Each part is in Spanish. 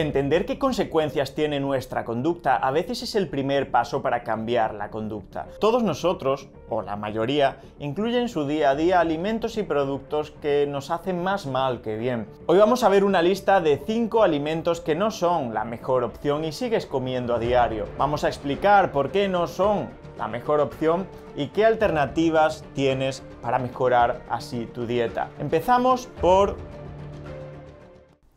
Entender qué consecuencias tiene nuestra conducta a veces es el primer paso para cambiar la conducta. Todos nosotros, o la mayoría, incluyen en su día a día alimentos y productos que nos hacen más mal que bien. Hoy vamos a ver una lista de 5 alimentos que no son la mejor opción y sigues comiendo a diario. Vamos a explicar por qué no son la mejor opción y qué alternativas tienes para mejorar así tu dieta. Empezamos por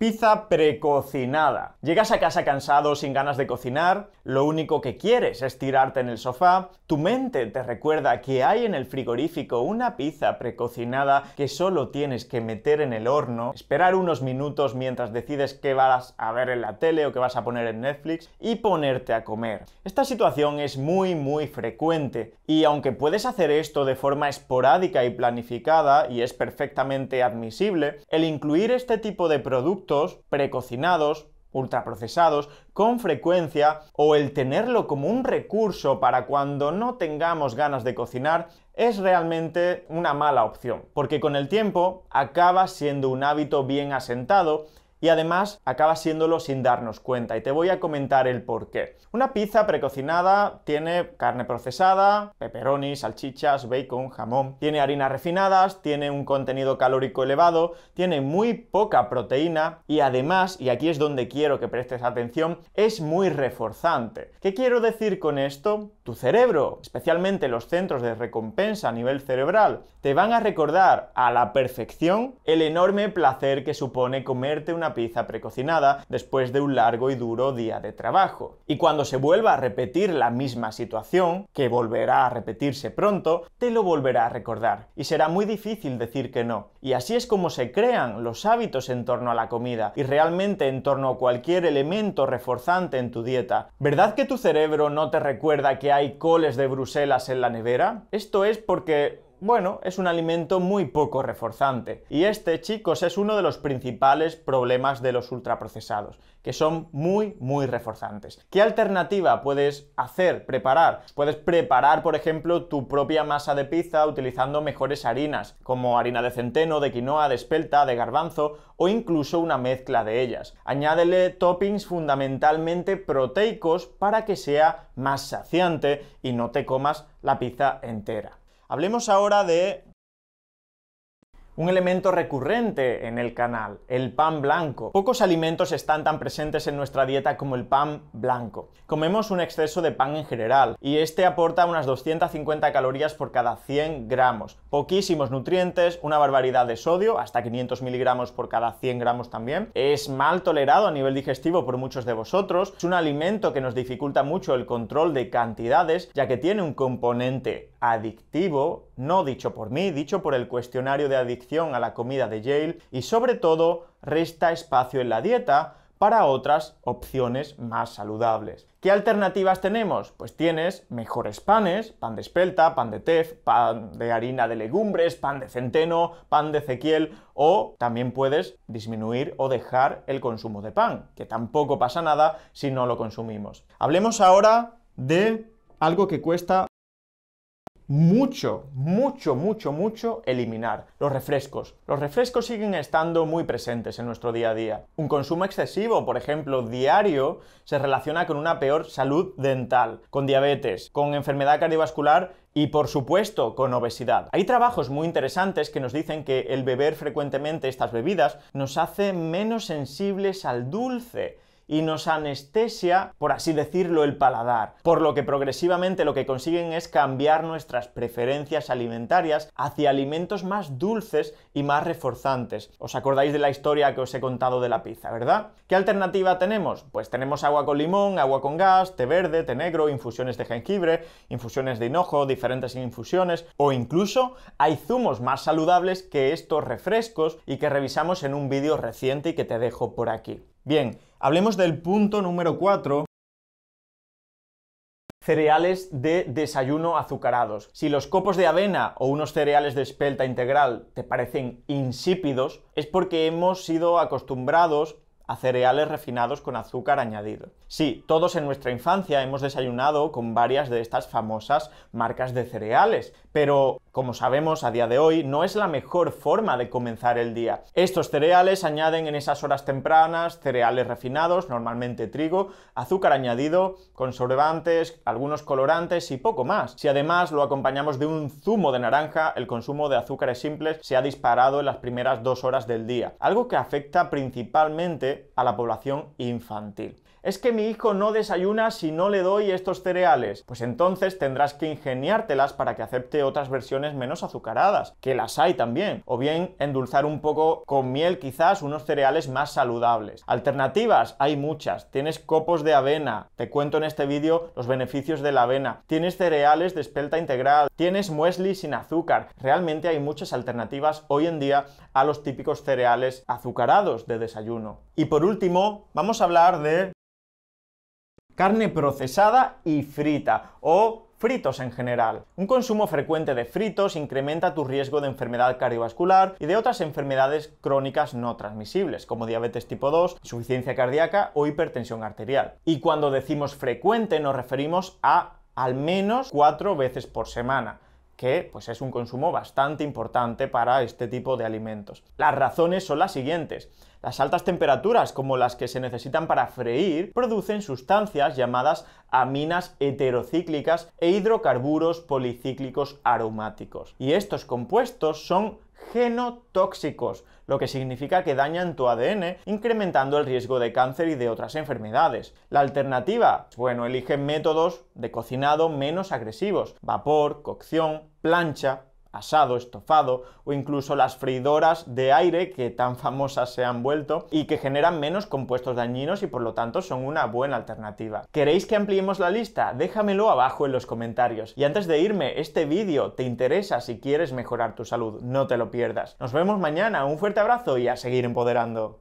Pizza precocinada. Llegas a casa cansado, sin ganas de cocinar, lo único que quieres es tirarte en el sofá, tu mente te recuerda que hay en el frigorífico una pizza precocinada que solo tienes que meter en el horno, esperar unos minutos mientras decides qué vas a ver en la tele o qué vas a poner en Netflix y ponerte a comer. Esta situación es muy muy frecuente y aunque puedes hacer esto de forma esporádica y planificada y es perfectamente admisible, el incluir este tipo de producto precocinados, ultraprocesados con frecuencia o el tenerlo como un recurso para cuando no tengamos ganas de cocinar es realmente una mala opción, porque con el tiempo acaba siendo un hábito bien asentado y además acaba siéndolo sin darnos cuenta y te voy a comentar el por qué. Una pizza precocinada tiene carne procesada, pepperoni, salchichas, bacon, jamón, tiene harinas refinadas, tiene un contenido calórico elevado, tiene muy poca proteína y además, y aquí es donde quiero que prestes atención, es muy reforzante. ¿Qué quiero decir con esto? Tu cerebro, especialmente los centros de recompensa a nivel cerebral, te van a recordar a la perfección el enorme placer que supone comerte una pizza precocinada después de un largo y duro día de trabajo. Y cuando se vuelva a repetir la misma situación, que volverá a repetirse pronto, te lo volverá a recordar y será muy difícil decir que no. Y así es como se crean los hábitos en torno a la comida y realmente en torno a cualquier elemento reforzante en tu dieta. ¿Verdad que tu cerebro no te recuerda que hay coles de Bruselas en la nevera? Esto es porque bueno, es un alimento muy poco reforzante. Y este, chicos, es uno de los principales problemas de los ultraprocesados, que son muy, muy reforzantes. ¿Qué alternativa puedes hacer, preparar? Puedes preparar, por ejemplo, tu propia masa de pizza utilizando mejores harinas, como harina de centeno, de quinoa, de espelta, de garbanzo o incluso una mezcla de ellas. Añádele toppings fundamentalmente proteicos para que sea más saciante y no te comas la pizza entera. Hablemos ahora de un elemento recurrente en el canal, el pan blanco. Pocos alimentos están tan presentes en nuestra dieta como el pan blanco. Comemos un exceso de pan en general y este aporta unas 250 calorías por cada 100 gramos. Poquísimos nutrientes, una barbaridad de sodio, hasta 500 miligramos por cada 100 gramos también. Es mal tolerado a nivel digestivo por muchos de vosotros. Es un alimento que nos dificulta mucho el control de cantidades ya que tiene un componente adictivo, no dicho por mí, dicho por el cuestionario de adicción a la comida de Yale, y sobre todo resta espacio en la dieta para otras opciones más saludables. ¿Qué alternativas tenemos? Pues tienes mejores panes, pan de espelta, pan de tef, pan de harina de legumbres, pan de centeno, pan de Ezequiel, o también puedes disminuir o dejar el consumo de pan, que tampoco pasa nada si no lo consumimos. Hablemos ahora de algo que cuesta mucho, mucho, mucho, mucho eliminar. Los refrescos. Los refrescos siguen estando muy presentes en nuestro día a día. Un consumo excesivo, por ejemplo, diario, se relaciona con una peor salud dental, con diabetes, con enfermedad cardiovascular y por supuesto con obesidad. Hay trabajos muy interesantes que nos dicen que el beber frecuentemente estas bebidas nos hace menos sensibles al dulce y nos anestesia, por así decirlo, el paladar. Por lo que progresivamente lo que consiguen es cambiar nuestras preferencias alimentarias hacia alimentos más dulces y más reforzantes. ¿Os acordáis de la historia que os he contado de la pizza, verdad? ¿Qué alternativa tenemos? Pues tenemos agua con limón, agua con gas, té verde, té negro, infusiones de jengibre, infusiones de hinojo, diferentes infusiones o incluso hay zumos más saludables que estos refrescos y que revisamos en un vídeo reciente y que te dejo por aquí. Bien, Hablemos del punto número 4, cereales de desayuno azucarados. Si los copos de avena o unos cereales de espelta integral te parecen insípidos, es porque hemos sido acostumbrados a cereales refinados con azúcar añadido. Sí, todos en nuestra infancia hemos desayunado con varias de estas famosas marcas de cereales, pero como sabemos a día de hoy no es la mejor forma de comenzar el día. Estos cereales añaden en esas horas tempranas cereales refinados, normalmente trigo, azúcar añadido, conservantes, algunos colorantes y poco más. Si además lo acompañamos de un zumo de naranja, el consumo de azúcares simples se ha disparado en las primeras dos horas del día, algo que afecta principalmente a la población infantil. Es que mi hijo no desayuna si no le doy estos cereales. Pues entonces tendrás que ingeniártelas para que acepte otras versiones menos azucaradas, que las hay también. O bien endulzar un poco con miel quizás unos cereales más saludables. Alternativas hay muchas. Tienes copos de avena. Te cuento en este vídeo los beneficios de la avena. Tienes cereales de espelta integral. Tienes muesli sin azúcar. Realmente hay muchas alternativas hoy en día a los típicos cereales azucarados de desayuno. Y por último, vamos a hablar de carne procesada y frita o fritos en general. Un consumo frecuente de fritos incrementa tu riesgo de enfermedad cardiovascular y de otras enfermedades crónicas no transmisibles, como diabetes tipo 2, insuficiencia cardíaca o hipertensión arterial. Y cuando decimos frecuente nos referimos a al menos cuatro veces por semana que pues es un consumo bastante importante para este tipo de alimentos. Las razones son las siguientes. Las altas temperaturas, como las que se necesitan para freír, producen sustancias llamadas aminas heterocíclicas e hidrocarburos policíclicos aromáticos. Y estos compuestos son genotóxicos, lo que significa que dañan tu ADN, incrementando el riesgo de cáncer y de otras enfermedades. La alternativa, bueno, elige métodos de cocinado menos agresivos, vapor, cocción, plancha, asado, estofado o incluso las freidoras de aire que tan famosas se han vuelto y que generan menos compuestos dañinos y por lo tanto son una buena alternativa. ¿Queréis que ampliemos la lista? Déjamelo abajo en los comentarios. Y antes de irme, este vídeo te interesa si quieres mejorar tu salud, no te lo pierdas. Nos vemos mañana, un fuerte abrazo y a seguir empoderando.